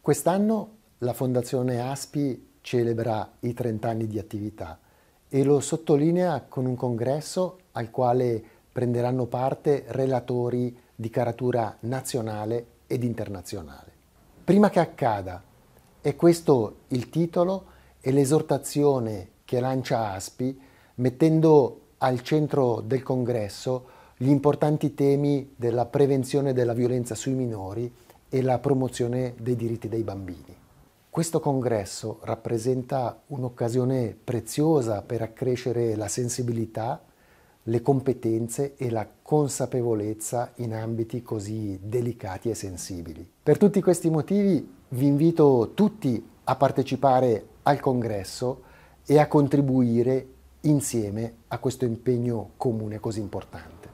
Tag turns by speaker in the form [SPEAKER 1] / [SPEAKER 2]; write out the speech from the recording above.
[SPEAKER 1] Quest'anno la Fondazione ASPI celebra i 30 anni di attività e lo sottolinea con un congresso al quale prenderanno parte relatori di caratura nazionale ed internazionale. Prima che accada, è questo il titolo e l'esortazione che lancia ASPI mettendo al centro del congresso gli importanti temi della prevenzione della violenza sui minori e la promozione dei diritti dei bambini. Questo congresso rappresenta un'occasione preziosa per accrescere la sensibilità, le competenze e la consapevolezza in ambiti così delicati e sensibili. Per tutti questi motivi vi invito tutti a partecipare al congresso e a contribuire insieme a questo impegno comune così importante.